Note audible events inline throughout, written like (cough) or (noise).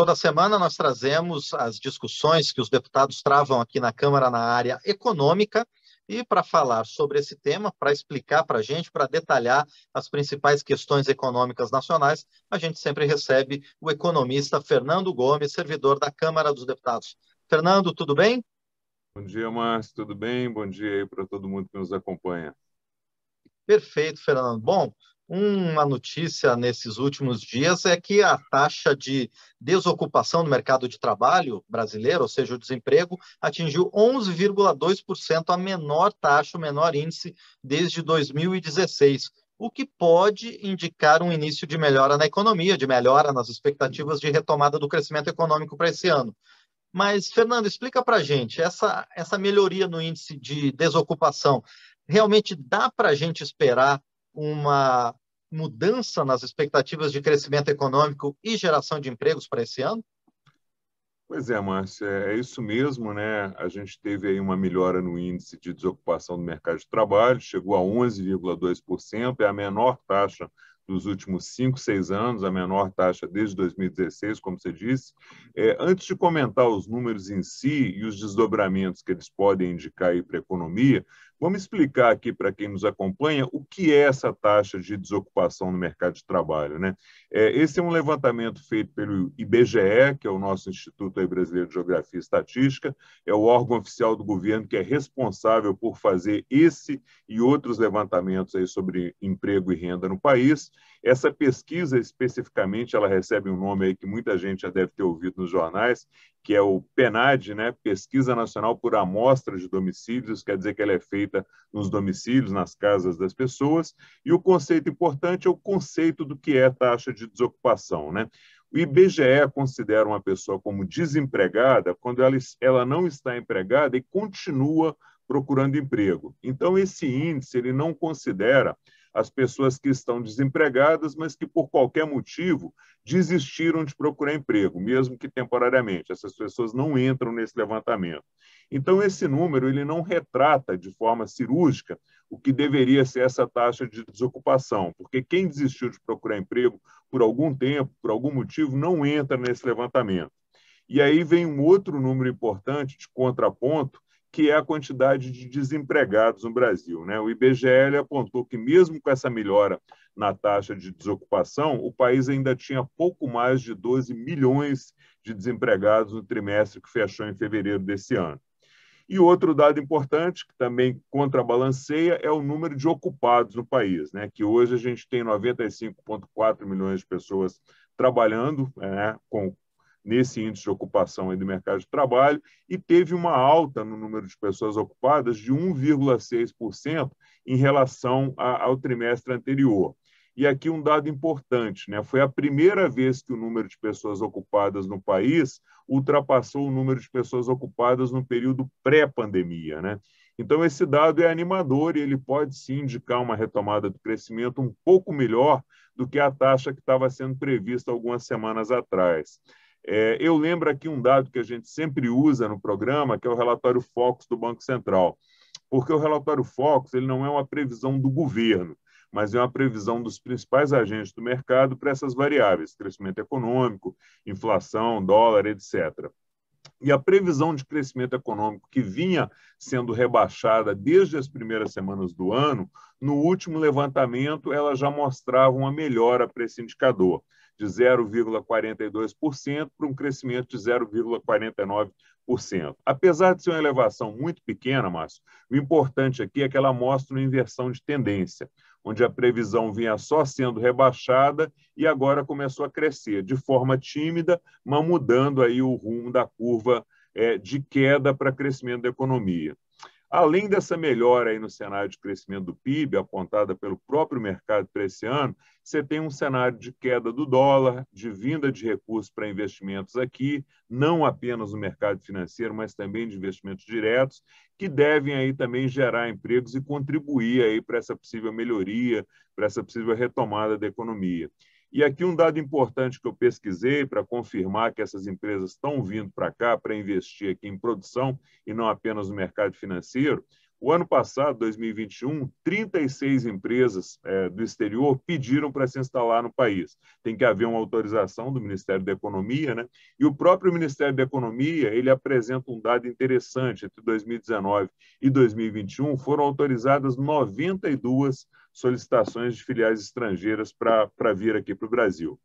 Toda semana nós trazemos as discussões que os deputados travam aqui na Câmara na área econômica. E para falar sobre esse tema, para explicar para a gente, para detalhar as principais questões econômicas nacionais, a gente sempre recebe o economista Fernando Gomes, servidor da Câmara dos Deputados. Fernando, tudo bem? Bom dia, Márcio, tudo bem? Bom dia aí para todo mundo que nos acompanha. Perfeito, Fernando. Bom, uma notícia nesses últimos dias é que a taxa de desocupação no mercado de trabalho brasileiro, ou seja, o desemprego, atingiu 11,2%, a menor taxa, o menor índice desde 2016, o que pode indicar um início de melhora na economia, de melhora nas expectativas de retomada do crescimento econômico para esse ano. Mas, Fernando, explica para a gente, essa, essa melhoria no índice de desocupação, realmente dá para a gente esperar uma mudança nas expectativas de crescimento econômico e geração de empregos para esse ano? Pois é, Márcia, é, é isso mesmo, né? A gente teve aí uma melhora no índice de desocupação do mercado de trabalho, chegou a 11,2%, é a menor taxa dos últimos cinco, seis anos, a menor taxa desde 2016, como você disse. É, antes de comentar os números em si e os desdobramentos que eles podem indicar para a economia, Vamos explicar aqui para quem nos acompanha o que é essa taxa de desocupação no mercado de trabalho. Né? É, esse é um levantamento feito pelo IBGE, que é o nosso Instituto Brasileiro de Geografia e Estatística, é o órgão oficial do governo que é responsável por fazer esse e outros levantamentos aí sobre emprego e renda no país. Essa pesquisa, especificamente, ela recebe um nome aí que muita gente já deve ter ouvido nos jornais, que é o PNAD, né, Pesquisa Nacional por Amostra de Domicílios, quer dizer que ela é feita nos domicílios, nas casas das pessoas, e o conceito importante é o conceito do que é taxa de desocupação, né? O IBGE considera uma pessoa como desempregada quando ela, ela não está empregada e continua procurando emprego. Então, esse índice ele não considera as pessoas que estão desempregadas, mas que por qualquer motivo desistiram de procurar emprego, mesmo que temporariamente. Essas pessoas não entram nesse levantamento. Então esse número ele não retrata de forma cirúrgica o que deveria ser essa taxa de desocupação, porque quem desistiu de procurar emprego por algum tempo, por algum motivo, não entra nesse levantamento. E aí vem um outro número importante de contraponto, que é a quantidade de desempregados no Brasil. Né? O IBGE apontou que, mesmo com essa melhora na taxa de desocupação, o país ainda tinha pouco mais de 12 milhões de desempregados no trimestre que fechou em fevereiro desse ano. E outro dado importante, que também contrabalanceia, é o número de ocupados no país, né? que hoje a gente tem 95,4 milhões de pessoas trabalhando né? com nesse índice de ocupação do mercado de trabalho e teve uma alta no número de pessoas ocupadas de 1,6% em relação a, ao trimestre anterior. E aqui um dado importante, né? Foi a primeira vez que o número de pessoas ocupadas no país ultrapassou o número de pessoas ocupadas no período pré-pandemia, né? Então esse dado é animador e ele pode sim indicar uma retomada do crescimento um pouco melhor do que a taxa que estava sendo prevista algumas semanas atrás. É, eu lembro aqui um dado que a gente sempre usa no programa, que é o relatório Focus do Banco Central, porque o relatório Focus ele não é uma previsão do governo, mas é uma previsão dos principais agentes do mercado para essas variáveis, crescimento econômico, inflação, dólar, etc. E a previsão de crescimento econômico que vinha sendo rebaixada desde as primeiras semanas do ano, no último levantamento ela já mostrava uma melhora para esse indicador de 0,42% para um crescimento de 0,49%. Apesar de ser uma elevação muito pequena, Márcio, o importante aqui é que ela mostra uma inversão de tendência, onde a previsão vinha só sendo rebaixada e agora começou a crescer de forma tímida, mas mudando aí o rumo da curva é, de queda para crescimento da economia. Além dessa melhora aí no cenário de crescimento do PIB, apontada pelo próprio mercado para esse ano, você tem um cenário de queda do dólar, de vinda de recursos para investimentos aqui, não apenas no mercado financeiro, mas também de investimentos diretos, que devem aí também gerar empregos e contribuir aí para essa possível melhoria, para essa possível retomada da economia. E aqui um dado importante que eu pesquisei para confirmar que essas empresas estão vindo para cá para investir aqui em produção e não apenas no mercado financeiro. O ano passado, 2021, 36 empresas é, do exterior pediram para se instalar no país. Tem que haver uma autorização do Ministério da Economia, né? E o próprio Ministério da Economia ele apresenta um dado interessante: entre 2019 e 2021 foram autorizadas 92 solicitações de filiais estrangeiras para vir aqui para o Brasil.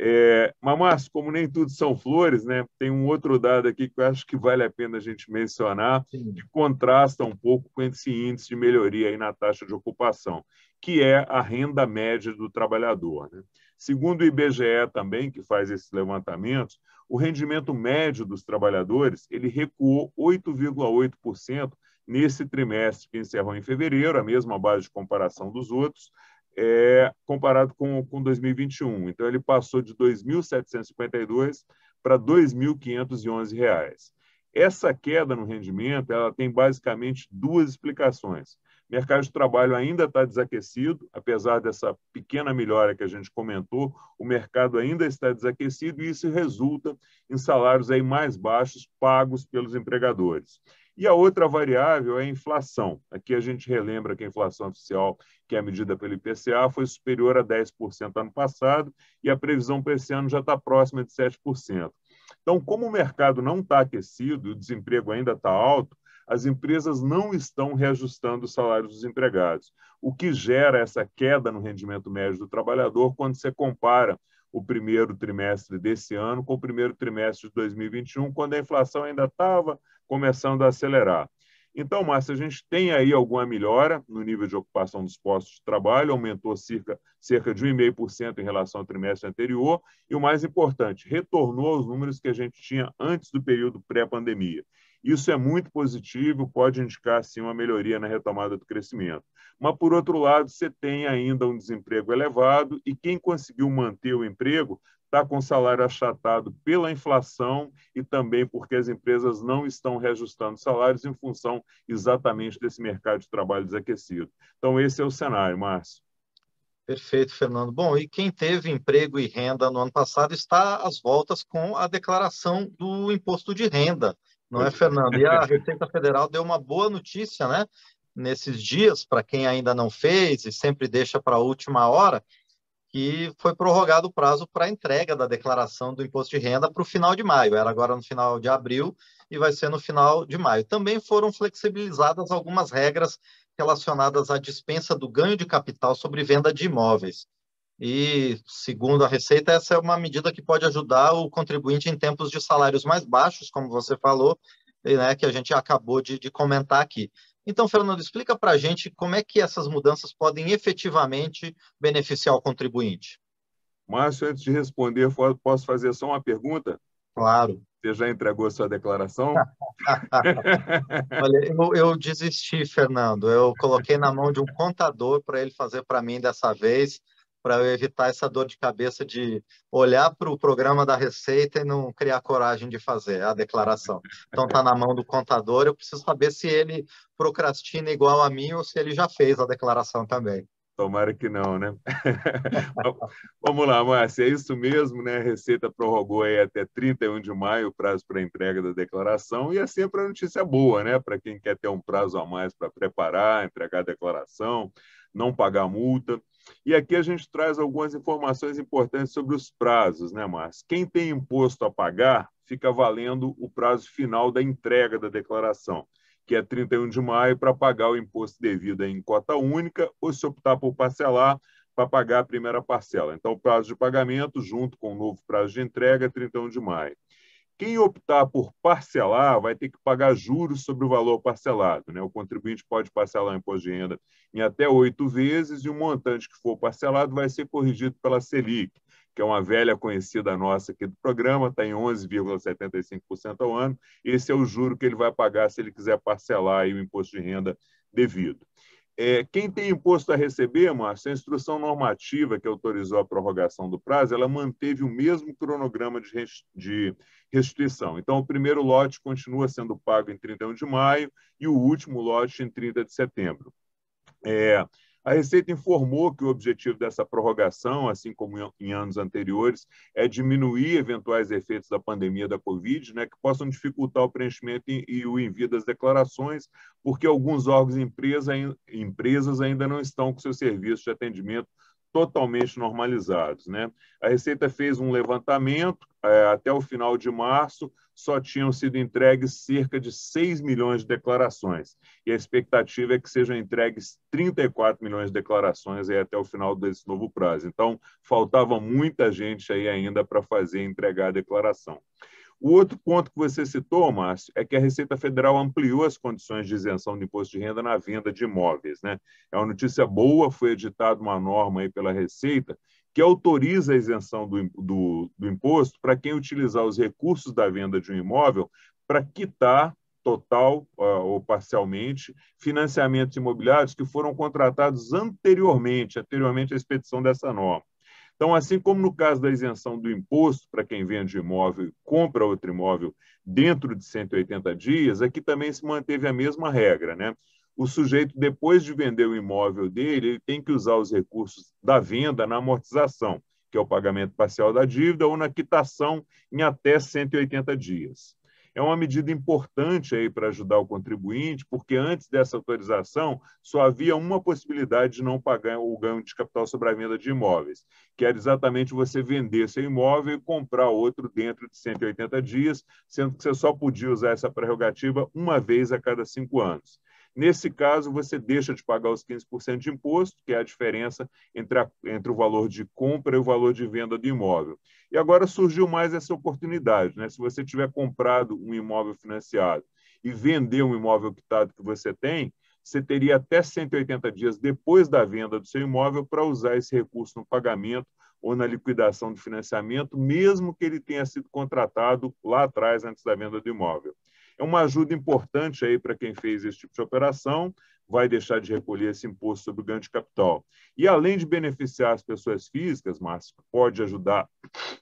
É, mas, Márcio, como nem tudo são flores, né, tem um outro dado aqui que eu acho que vale a pena a gente mencionar, Sim. que contrasta um pouco com esse índice de melhoria aí na taxa de ocupação, que é a renda média do trabalhador. Né? Segundo o IBGE também, que faz esses levantamentos, o rendimento médio dos trabalhadores ele recuou 8,8% nesse trimestre que encerrou em fevereiro, a mesma base de comparação dos outros, é, comparado com, com 2021. Então, ele passou de R$ 2.752 para R$ 2.511. Essa queda no rendimento ela tem basicamente duas explicações. O mercado de trabalho ainda está desaquecido, apesar dessa pequena melhora que a gente comentou, o mercado ainda está desaquecido e isso resulta em salários aí mais baixos pagos pelos empregadores. E a outra variável é a inflação. Aqui a gente relembra que a inflação oficial, que é medida pelo IPCA, foi superior a 10% ano passado e a previsão para esse ano já está próxima de 7%. Então, como o mercado não está aquecido, o desemprego ainda está alto, as empresas não estão reajustando os salários dos empregados, o que gera essa queda no rendimento médio do trabalhador quando você compara o primeiro trimestre desse ano com o primeiro trimestre de 2021, quando a inflação ainda estava começando a acelerar. Então, Márcio, a gente tem aí alguma melhora no nível de ocupação dos postos de trabalho, aumentou cerca, cerca de 1,5% em relação ao trimestre anterior, e o mais importante, retornou aos números que a gente tinha antes do período pré-pandemia. Isso é muito positivo, pode indicar, sim, uma melhoria na retomada do crescimento. Mas, por outro lado, você tem ainda um desemprego elevado e quem conseguiu manter o emprego está com salário achatado pela inflação e também porque as empresas não estão reajustando salários em função exatamente desse mercado de trabalho desaquecido. Então, esse é o cenário, Márcio. Perfeito, Fernando. Bom, e quem teve emprego e renda no ano passado está às voltas com a declaração do imposto de renda. Não é, Fernando? E a (laughs) Receita Federal deu uma boa notícia, né? Nesses dias, para quem ainda não fez e sempre deixa para a última hora, que foi prorrogado o prazo para entrega da declaração do imposto de renda para o final de maio. Era agora no final de abril e vai ser no final de maio. Também foram flexibilizadas algumas regras relacionadas à dispensa do ganho de capital sobre venda de imóveis. E, segundo a Receita, essa é uma medida que pode ajudar o contribuinte em tempos de salários mais baixos, como você falou, né, que a gente acabou de, de comentar aqui. Então, Fernando, explica para a gente como é que essas mudanças podem efetivamente beneficiar o contribuinte. Márcio, antes de responder, posso fazer só uma pergunta? Claro. Você já entregou sua declaração? (laughs) (laughs) Olha, eu, eu, desisti, Fernando. Eu coloquei na mão de um contador para ele fazer para mim dessa vez para evitar essa dor de cabeça de olhar para o programa da Receita e não criar coragem de fazer a declaração. Então está na mão do contador, eu preciso saber se ele procrastina igual a mim ou se ele já fez a declaração também. Tomara que não, né? (laughs) Vamos lá, Márcia, é isso mesmo, né? A Receita prorrogou aí até 31 de maio o prazo para entrega da declaração e é sempre a notícia boa, né? Para quem quer ter um prazo a mais para preparar, entregar a declaração, não pagar multa. E aqui a gente traz algumas informações importantes sobre os prazos, né, Márcio? Quem tem imposto a pagar fica valendo o prazo final da entrega da declaração, que é 31 de maio, para pagar o imposto devido em cota única, ou se optar por parcelar, para pagar a primeira parcela. Então, o prazo de pagamento, junto com o novo prazo de entrega, é 31 de maio. Quem optar por parcelar vai ter que pagar juros sobre o valor parcelado. Né? O contribuinte pode parcelar o imposto de renda em até oito vezes e o montante que for parcelado vai ser corrigido pela Selic, que é uma velha conhecida nossa aqui do programa, está em 11,75% ao ano. Esse é o juro que ele vai pagar se ele quiser parcelar o imposto de renda devido. É, quem tem imposto a receber, Márcio, a instrução normativa que autorizou a prorrogação do prazo, ela manteve o mesmo cronograma de restituição. Então, o primeiro lote continua sendo pago em 31 de maio e o último lote em 30 de setembro. É, a Receita informou que o objetivo dessa prorrogação, assim como em anos anteriores, é diminuir eventuais efeitos da pandemia da Covid, né, que possam dificultar o preenchimento e o envio das declarações, porque alguns órgãos e empresa, empresas ainda não estão com seus serviços de atendimento totalmente normalizados. Né? A Receita fez um levantamento, é, até o final de março, só tinham sido entregues cerca de 6 milhões de declarações, e a expectativa é que sejam entregues 34 milhões de declarações aí até o final desse novo prazo. Então, faltava muita gente aí ainda para fazer entregar a declaração. O outro ponto que você citou, Márcio, é que a Receita Federal ampliou as condições de isenção de imposto de renda na venda de imóveis. Né? É uma notícia boa, foi editada uma norma aí pela Receita que autoriza a isenção do, do, do imposto para quem utilizar os recursos da venda de um imóvel para quitar total ah, ou parcialmente financiamentos imobiliários que foram contratados anteriormente, anteriormente à expedição dessa norma. Então, assim como no caso da isenção do imposto para quem vende imóvel e compra outro imóvel dentro de 180 dias, aqui também se manteve a mesma regra, né? O sujeito, depois de vender o imóvel dele, ele tem que usar os recursos da venda na amortização, que é o pagamento parcial da dívida, ou na quitação em até 180 dias é uma medida importante aí para ajudar o contribuinte, porque antes dessa autorização só havia uma possibilidade de não pagar o ganho de capital sobre a venda de imóveis, que era exatamente você vender seu imóvel e comprar outro dentro de 180 dias, sendo que você só podia usar essa prerrogativa uma vez a cada cinco anos. Nesse caso, você deixa de pagar os 15% de imposto, que é a diferença entre, a, entre o valor de compra e o valor de venda do imóvel. E agora surgiu mais essa oportunidade. Né? Se você tiver comprado um imóvel financiado e vender um imóvel quitado que você tem, você teria até 180 dias depois da venda do seu imóvel para usar esse recurso no pagamento ou na liquidação de financiamento, mesmo que ele tenha sido contratado lá atrás, antes da venda do imóvel é uma ajuda importante aí para quem fez esse tipo de operação, vai deixar de recolher esse imposto sobre o ganho de capital. E além de beneficiar as pessoas físicas, Márcio, que pode ajudar,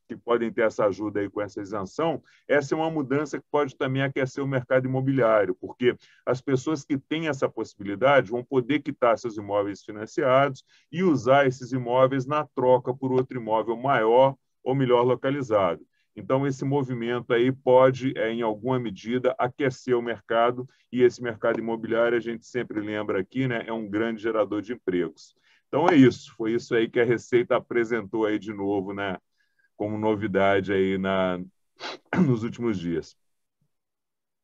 que podem ter essa ajuda aí com essa isenção, essa é uma mudança que pode também aquecer o mercado imobiliário, porque as pessoas que têm essa possibilidade vão poder quitar seus imóveis financiados e usar esses imóveis na troca por outro imóvel maior ou melhor localizado. Então, esse movimento aí pode, é, em alguma medida, aquecer o mercado, e esse mercado imobiliário, a gente sempre lembra aqui, né, é um grande gerador de empregos. Então, é isso. Foi isso aí que a Receita apresentou aí de novo, né, como novidade aí na, nos últimos dias.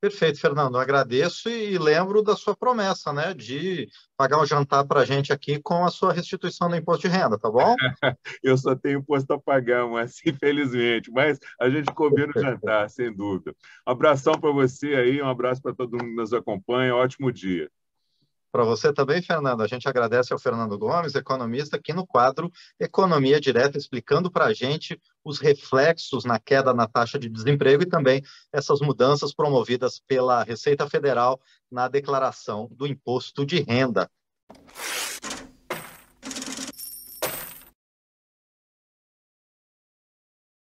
Perfeito, Fernando. Agradeço e lembro da sua promessa, né, de pagar um jantar para a gente aqui com a sua restituição do imposto de renda, tá bom? (laughs) Eu só tenho imposto a pagar, mas (laughs) infelizmente, mas a gente combina o jantar, sem dúvida. Um abração para você aí, um abraço para todo mundo que nos acompanha, ótimo dia. Para você também, Fernando. A gente agradece ao Fernando Gomes, economista, aqui no quadro Economia Direta, explicando para a gente os reflexos na queda na taxa de desemprego e também essas mudanças promovidas pela Receita Federal na declaração do imposto de renda.